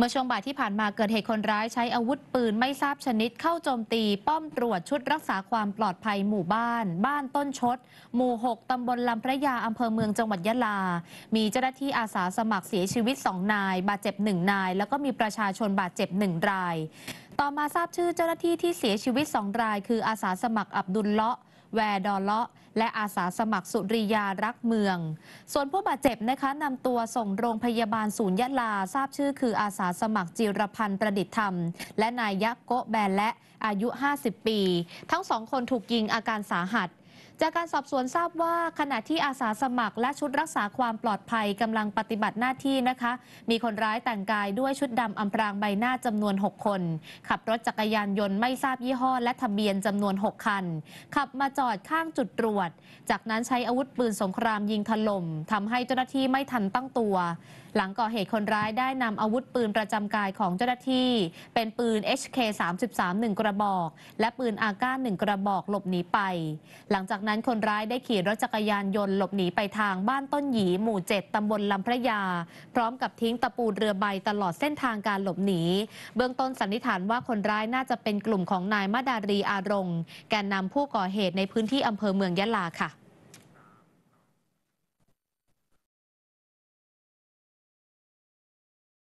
เมื่อช่วงบ่ายที่ผ่านมาเกิดเหตุคนร้ายใช้อาวุธปืน ไม่ทราบชนิดเข้าโจมตี ป้อมตรวจชุดรักษาความปลอดภัยหมู่บ้าน บ้านต้นชด หมู่6ตำบลลำพระยาอำเภอเมืองจังหวัดยะลา มีเจ้าหน้าที่อาสาสมัครเสียชีวิต 2 นาย บาดเจ็บ 1 นาย แล้วก็มีประชาชนบาดเจ็บ1ราย ต่อมาทราบชื่อเจ้าหน้าที่ที่เสียชีวิต2ราย คืออาสาสมัครอับดุลเลาะแวดอเลาะและอาสาสมัครสุริยารักเมือง ส่วนผู้บาดเจ็บนะคะนำตัวส่งโรงพยาบาลศูนย์ยะลาทราบชื่อคืออาสาสมัครจิรพันธ์ประดิษฐ์ธรรม และนายยะโกแบนและอายุ 50 ปี ทั้งสองคนถูกยิงอาการสาหัสจากการสอบสวนทราบว่าขณะที่อาสาสมัครและชุดรักษาความปลอดภัยกำลังปฏิบัติหน้าที่นะคะ มีคนร้ายแต่งกายด้วยชุดดำอำพรางใบหน้าจำนวน 6 คน ขับรถจักรยานยนต์ไม่ทราบยี่ห้อและทะเบียนจำนวน 6 คัน ขับมาจอดข้างจุดตรวจ จากนั้นใช้อาวุธปืนสงครามยิงถล่มทำให้เจ้าหน้าที่ไม่ทันตั้งตัว หลังก่อเหตุคนร้ายได้นำอาวุธปืนประจำกายของเจ้าหน้าที่เป็นปืน HK 33 1กระบอก และปืนอาก้า1กระบอกหลบหนีไป หลังจากนั้นคนร้ายได้ขี่รถจักรยานยนต์หลบหนีไปทางบ้านต้นหยีหมู่7ตำบลลำพระยา พร้อมกับทิ้งตะปูเรือใบตลอดเส้นทางการหลบหนี เบื้องต้นสันนิษฐานว่าคนร้ายน่าจะเป็นกลุ่มของนายมาดารีอารงแกนนำผู้ก่อเหตุในพื้นที่อำเภอเมืองยะลาค่ะ